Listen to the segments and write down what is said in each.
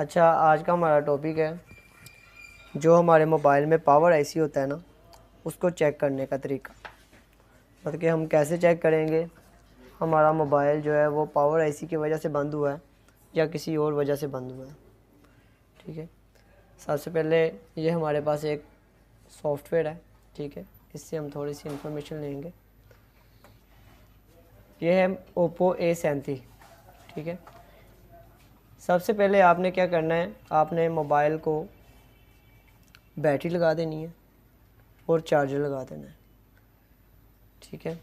अच्छा आज का हमारा टॉपिक है जो हमारे मोबाइल में पावर आईसी होता है ना उसको चेक करने का तरीका मतलब कि हम कैसे चेक करेंगे हमारा मोबाइल जो है वो पावर आईसी की वजह से बंद हुआ है या किसी और वजह से बंद हुआ है ठीक है सबसे पहले ये हमारे पास एक सॉफ्टवेयर है ठीक है इससे हम थोड़ी सी इंफॉर्मेशन लेंगे ये है ओप्पो ए सैंती ठीक है सबसे पहले आपने क्या करना है आपने मोबाइल को बैटरी लगा देनी है और चार्जर लगा देना है ठीक है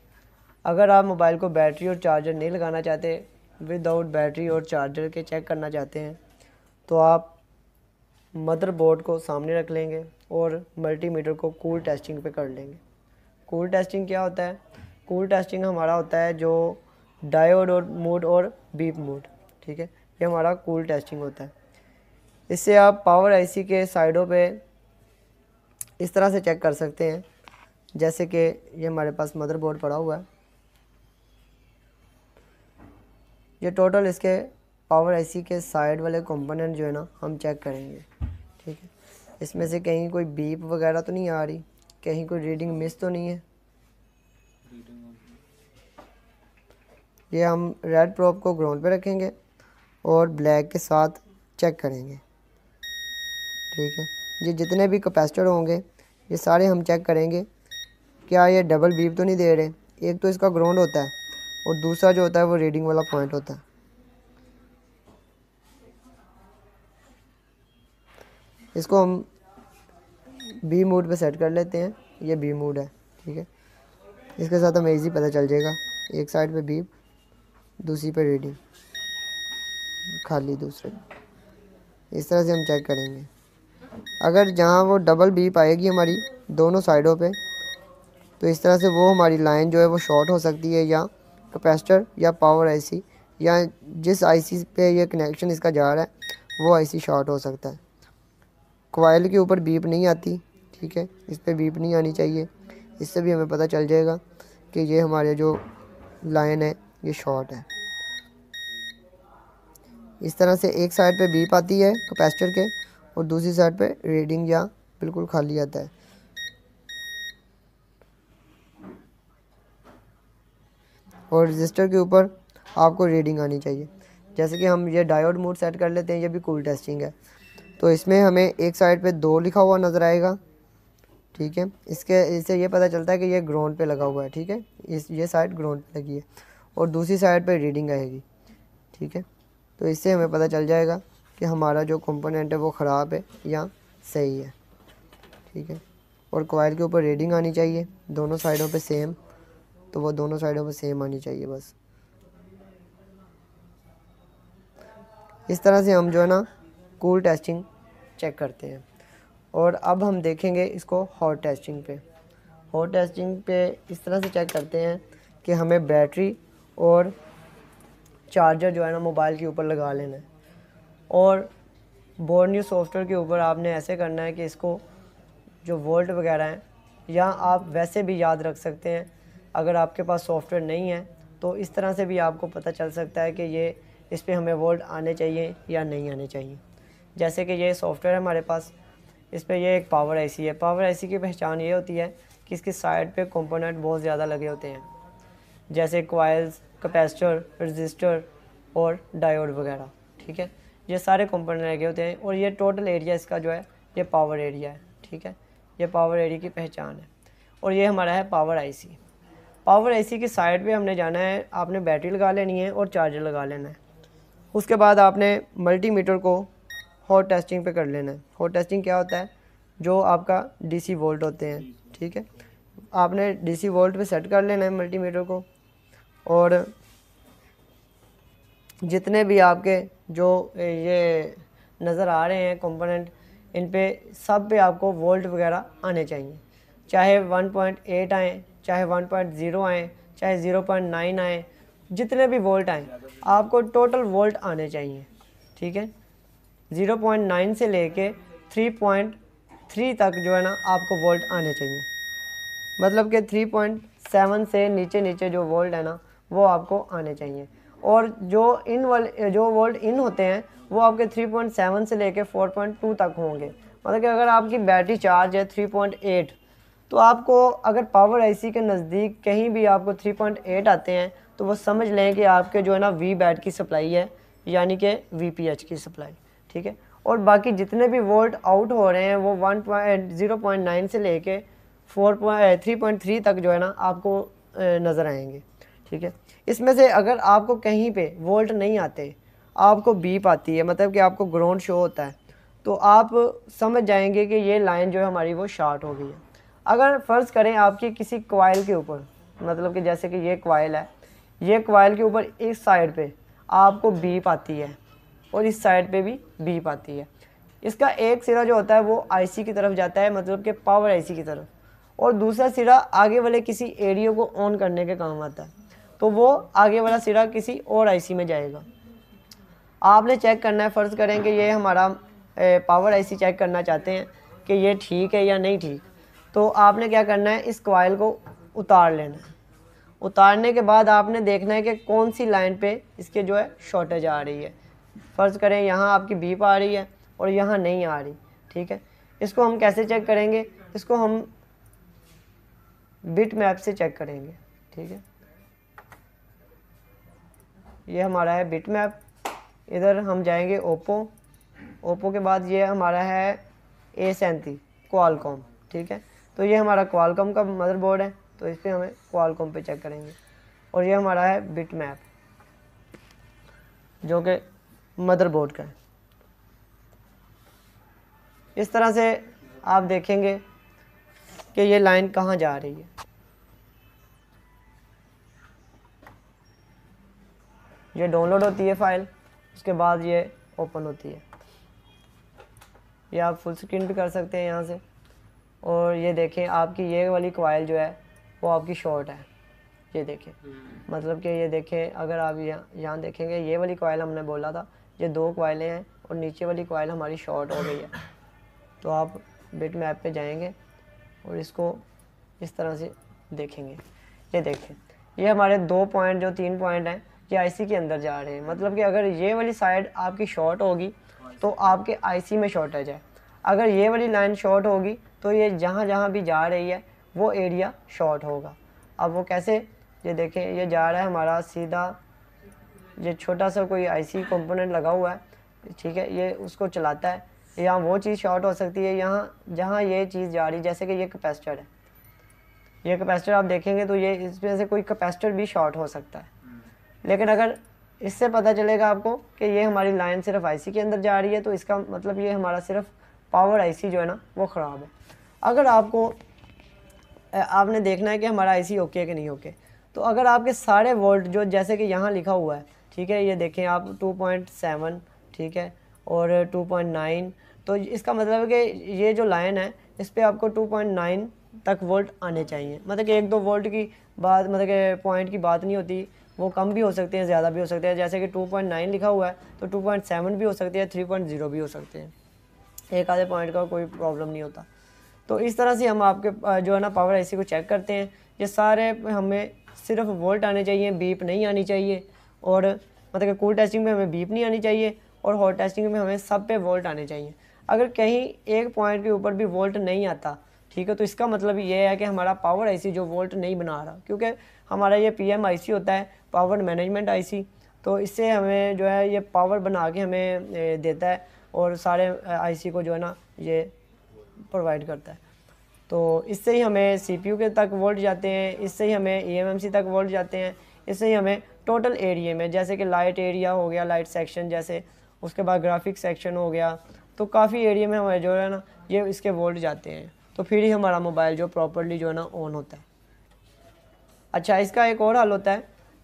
अगर आप मोबाइल को बैटरी और चार्जर नहीं लगाना चाहते विदाउट बैटरी और चार्जर के चेक करना चाहते हैं तो आप मदरबोर्ड को सामने रख लेंगे और मल्टीमीटर को कूल टेस्टिंग पे कर लेंगे कूल टेस्टिंग क्या होता है कूल टेस्टिंग हमारा होता है जो डायोड और मूड और बीप मूड ठीक है ये हमारा कूल टेस्टिंग होता है इससे आप पावर आईसी के साइडों पे इस तरह से चेक कर सकते हैं जैसे कि ये हमारे पास मदरबोर्ड पड़ा हुआ है ये टोटल इसके पावर आईसी के साइड वाले कंपोनेंट जो है ना हम चेक करेंगे ठीक है इसमें से कहीं कोई बीप वगैरह तो नहीं आ रही कहीं कोई रीडिंग मिस तो नहीं है ये हम रेड प्रोप को ग्राउंड पे रखेंगे और ब्लैक के साथ चेक करेंगे ठीक है ये जितने भी कैपेसिटर होंगे ये सारे हम चेक करेंगे क्या ये डबल बीप तो नहीं दे रहे एक तो इसका ग्राउंड होता है और दूसरा जो होता है वो रीडिंग वाला पॉइंट होता है इसको हम बी मूड पे सेट कर लेते हैं ये बी मूड है ठीक है इसके साथ हमें इजी पता चल जाएगा एक साइड पे बीप दूसरी पे रीडिंग खाली दूसरे इस तरह से हम चेक करेंगे अगर जहाँ वो डबल बीप आएगी हमारी दोनों साइडों पे तो इस तरह से वो हमारी लाइन जो है वो शॉर्ट हो सकती है या कैपेसिटर या पावर आईसी या जिस आईसी पे ये कनेक्शन इसका जा रहा है वो आईसी शॉर्ट हो सकता है कोयल के ऊपर बीप नहीं आती ठीक है इस पर बीप नहीं आनी चाहिए इससे भी हमें पता चल जाएगा कि ये हमारे जो लाइन है ये शॉर्ट है इस तरह से एक साइड पे बीप आती है कैपेसिटर के और दूसरी साइड पे रीडिंग या बिल्कुल खाली आता है और रजिस्टर के ऊपर आपको रीडिंग आनी चाहिए जैसे कि हम ये डायोड मोड सेट कर लेते हैं ये भी कूल टेस्टिंग है तो इसमें हमें एक साइड पे दो लिखा हुआ नज़र आएगा ठीक है इसके इससे ये पता चलता है कि ये ग्राउंड पे लगा हुआ है ठीक है इस ये साइड ग्राउंड पे लगी है और दूसरी साइड पे रीडिंग आएगी ठीक है तो इससे हमें पता चल जाएगा कि हमारा जो कंपोनेंट है वो ख़राब है या सही है ठीक है और कॉयल के ऊपर रीडिंग आनी चाहिए दोनों साइडों पे सेम तो वो दोनों साइडों पे सेम आनी चाहिए बस इस तरह से हम जो है ना कूल टेस्टिंग चेक करते हैं और अब हम देखेंगे इसको हॉट टेस्टिंग पे हॉट टेस्टिंग पे इस तरह से चेक करते हैं कि हमें बैटरी और चार्जर जो है ना मोबाइल के ऊपर लगा लेना है और बोर्ड सॉफ्टवेयर के ऊपर आपने ऐसे करना है कि इसको जो वोल्ट वगैरह हैं या आप वैसे भी याद रख सकते हैं अगर आपके पास सॉफ्टवेयर नहीं है तो इस तरह से भी आपको पता चल सकता है कि ये इस पर हमें वोल्ट आने चाहिए या नहीं आने चाहिए जैसे कि ये सॉफ्टवेयर है हमारे पास इस पर यह एक पावर आईसी है पावर आईसी की पहचान ये होती है कि इसकी साइड पे कंपोनेंट बहुत ज़्यादा लगे होते हैं जैसे कोयल्स कैपेसिटर रजिस्टर और डायोड वगैरह ठीक है ये सारे कंपोनेंट लगे होते हैं और ये टोटल एरिया इसका जो है ये पावर एरिया है ठीक है ये पावर एरिया की पहचान है और ये हमारा है पावर आईसी पावर आईसी की साइड पे हमने जाना है आपने बैटरी लगा लेनी है और चार्जर लगा लेना है उसके बाद आपने मल्टीमीटर को हॉट टेस्टिंग पे कर लेना है हॉट टेस्टिंग क्या होता है जो आपका डीसी वोल्ट होते हैं ठीक है आपने डीसी वोल्ट पे सेट कर लेना है मल्टीमीटर को और जितने भी आपके जो ये नज़र आ रहे हैं कंपोनेंट इन पे सब पे आपको वोल्ट वगैरह आने चाहिए चाहे 1.8 आए चाहे 1.0 आए चाहे 0.9 आए जितने भी वोल्ट आए आपको टोटल वोल्ट आने चाहिए ठीक है 0.9 से लेके 3.3 तक जो है ना आपको वोल्ट आने चाहिए मतलब कि 3.7 से नीचे नीचे जो वोल्ट है ना वो आपको आने चाहिए और जो इन जो वोल्ट इन होते हैं वो आपके 3.7 से लेके 4.2 तक होंगे मतलब कि अगर आपकी बैटरी चार्ज है 3.8 तो आपको अगर पावर आईसी के नज़दीक कहीं भी आपको 3.8 आते हैं तो वो समझ लें कि आपके जो है ना वी बैट की सप्लाई है यानी कि वी पी एच की सप्लाई ठीक है और बाकी जितने भी वोल्ट आउट हो रहे हैं वो वन जीरो पॉइंट नाइन से ले फोर थ्री पॉइंट थ्री तक जो है ना आपको eh, नज़र आएंगे ठीक है इसमें से अगर आपको कहीं पे वोल्ट नहीं आते आपको बीप आती है मतलब कि आपको ग्राउंड शो होता है तो आप समझ जाएंगे कि ये लाइन जो है हमारी वो शार्ट हो गई है अगर फ़र्ज़ करें आपकी किसी क्वाइल के ऊपर मतलब कि जैसे कि ये क्वाइल है ये क्वाइल के ऊपर इस साइड पे आपको बीप आती है और इस साइड पे भी बीप आती है इसका एक सिरा जो होता है वो आईसी की तरफ जाता है मतलब कि पावर आईसी की तरफ और दूसरा सिरा आगे वाले किसी एरिया को ऑन करने के काम आता है तो वो आगे वाला सिरा किसी और आईसी में जाएगा आपने चेक करना है फ़र्ज़ करें कि ये हमारा ए, पावर आईसी चेक करना चाहते हैं कि ये ठीक है या नहीं ठीक तो आपने क्या करना है इस कॉयल को उतार लेना है उतारने के बाद आपने देखना है कि कौन सी लाइन पे इसके जो है शॉर्टेज आ रही है फ़र्ज़ करें यहाँ आपकी बीप आ रही है और यहाँ नहीं आ रही ठीक है इसको हम कैसे चेक करेंगे इसको हम बिट मैप से चेक करेंगे ठीक है ये हमारा है बिट मैप इधर हम जाएंगे ओप्पो ओप्पो के बाद ये हमारा है ए सैंती क्वालकॉम ठीक है तो ये हमारा क्वालकॉम का मदरबोर्ड है तो इस पर हमें क्वालकॉम पे चेक करेंगे और ये हमारा है बिट मैप जो कि मदरबोर्ड का है इस तरह से आप देखेंगे कि ये लाइन कहाँ जा रही है ये डाउनलोड होती है फाइल उसके बाद ये ओपन होती है ये आप फुल स्क्रीन भी कर सकते हैं यहाँ से और ये देखें आपकी ये वाली क्वाइल जो है वो आपकी शॉर्ट है ये देखें हम्म। मतलब कि ये देखें अगर आप यहाँ यहाँ देखेंगे ये वाली क्वाइल हमने बोला था ये दो क्वाइलें हैं और नीचे वाली क्वाइल हमारी शॉर्ट हो गई है तो आप बिट मैप पे जाएंगे और इसको इस तरह से देखेंगे ये देखें ये हमारे दो पॉइंट जो तीन पॉइंट हैं कि आईसी के अंदर जा रहे हैं मतलब कि अगर ये वाली साइड आपकी शॉर्ट होगी तो आपके आईसी में शॉर्टेज है अगर ये वाली लाइन शॉर्ट होगी तो ये जहाँ जहाँ भी जा रही है वो एरिया शॉर्ट होगा अब वो कैसे ये देखें ये जा रहा है हमारा सीधा ये छोटा सा कोई आईसी कंपोनेंट लगा हुआ है ठीक है ये उसको चलाता है यहाँ वो चीज़ शॉर्ट हो सकती है यहाँ जहाँ ये चीज़ जा रही जैसे कि ये कैपेसिटर है ये कैपेसिटर आप देखेंगे तो ये इसमें से कोई कैपेसिटर भी शॉर्ट हो सकता है लेकिन अगर इससे पता चलेगा आपको कि ये हमारी लाइन सिर्फ आईसी के अंदर जा रही है तो इसका मतलब ये हमारा सिर्फ पावर आईसी जो है ना वो ख़राब है अगर आपको आपने देखना है कि हमारा आईसी ओके है कि नहीं ओके तो अगर आपके सारे वोल्ट जो जैसे कि यहाँ लिखा हुआ है ठीक है ये देखें आप 2.7 ठीक है और 2.9 तो इसका मतलब है कि ये जो लाइन है इस पर आपको नाइन तक वोल्ट आने चाहिए मतलब कि एक दो वोल्ट की बात मतलब कि पॉइंट की बात नहीं होती वो कम भी हो सकते हैं ज़्यादा भी हो सकते हैं जैसे कि 2.9 लिखा हुआ है तो 2.7 भी हो सकते हैं 3.0 भी हो सकते हैं एक आधे पॉइंट का कोई प्रॉब्लम नहीं होता तो इस तरह से हम आपके जो है ना पावर सी को चेक करते हैं ये सारे हमें सिर्फ वोल्ट आने चाहिए बीप नहीं आनी चाहिए और मतलब कि कूल टेस्टिंग में हमें बीप नहीं आनी चाहिए और हॉट टेस्टिंग में हमें सब पे वोल्ट आने चाहिए अगर कहीं एक पॉइंट के ऊपर भी वोल्ट नहीं आता ठीक है तो इसका मतलब ये है कि हमारा पावर आईसी जो वोल्ट नहीं बना रहा क्योंकि हमारा ये पीएम आईसी होता है पावर मैनेजमेंट आईसी तो इससे हमें जो है ये पावर बना के हमें देता है और सारे आईसी को जो है ना ये प्रोवाइड करता है तो इससे ही हमें सीपीयू के तक वोल्ट जाते हैं इससे ही हमें ई e तक वोल्ट जाते हैं इससे ही हमें टोटल एरिए में जैसे कि लाइट एरिया हो गया लाइट सेक्शन जैसे उसके बाद ग्राफिक सेक्शन हो गया तो काफ़ी एरिए में हमारे जो है ना ये इसके वोल्ट जाते हैं तो फिर ही हमारा मोबाइल जो प्रॉपरली जो है ना ऑन होता है अच्छा इसका एक और हाल होता है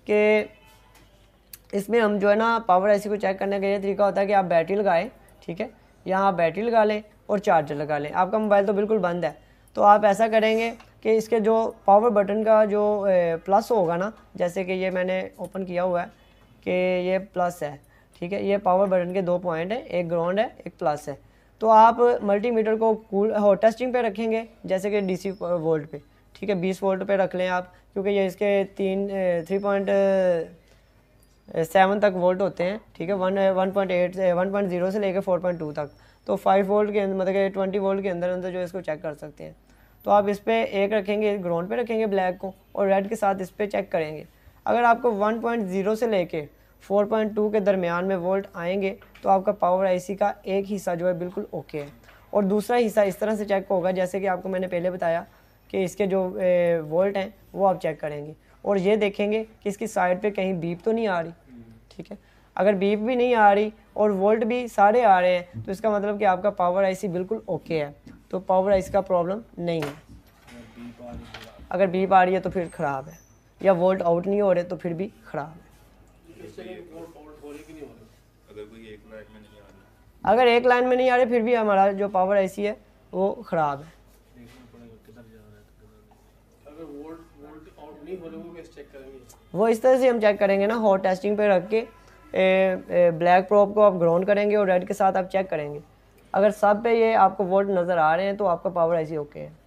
कि इसमें हम जो है ना पावर ऐसी को चेक करने का ये तरीका होता है कि आप बैटरी लगाएं ठीक है या आप बैटरी लगा लें और चार्जर लगा लें आपका मोबाइल तो बिल्कुल बंद है तो आप ऐसा करेंगे कि इसके जो पावर बटन का जो प्लस होगा ना जैसे कि ये मैंने ओपन किया हुआ है कि ये प्लस है ठीक है ये पावर बटन के दो पॉइंट हैं एक ग्राउंड है एक प्लस है तो आप मल्टीमीटर को कूल हो टेस्टिंग पे रखेंगे जैसे कि डीसी वोल्ट पे ठीक है बीस वोल्ट पे रख लें आप क्योंकि ये इसके तीन थ्री पॉइंट सेवन तक वोल्ट होते हैं ठीक है one one point eight one point zero से लेकर फोर पॉइंट टू तक तो फाइव वोल्ट के मतलब कि ट्वेंटी वोल्ट के अंदर अंदर जो इसको चेक कर सकते हैं तो आप इस पर एक रखेंगे ग्राउंड पर रखेंगे ब्लैक को और रेड के साथ इस पर चेक करेंगे अगर आपको वन से ले 4.2 के दरमियान में वोल्ट आएंगे तो आपका पावर आईसी का एक हिस्सा जो है बिल्कुल ओके है और दूसरा हिस्सा इस तरह से चेक होगा जैसे कि आपको मैंने पहले बताया कि इसके जो वोल्ट हैं वो आप चेक करेंगे और ये देखेंगे कि इसकी साइड पे कहीं बीप तो नहीं आ रही ठीक है अगर बीप भी नहीं आ रही और वोल्ट भी सारे आ रहे हैं तो इसका मतलब कि आपका पावर आई बिल्कुल ओके है तो पावर आईसी का प्रॉब्लम नहीं है अगर बीप आ रही है तो फिर ख़राब है या वोल्ट आउट नहीं हो रहे तो फिर भी ख़राब है अगर एक लाइन में नहीं आ रहे फिर भी हमारा जो पावर ऐसी है वो ख़राब है वो इस तरह से हम चेक करेंगे ना हॉट टेस्टिंग पे रख के ए, ए, ब्लैक प्रॉप को आप ग्राउंड करेंगे और रेड के साथ आप चेक करेंगे अगर सब पे ये आपको वोल्ट नज़र आ रहे हैं तो आपका पावर ऐसी ओके है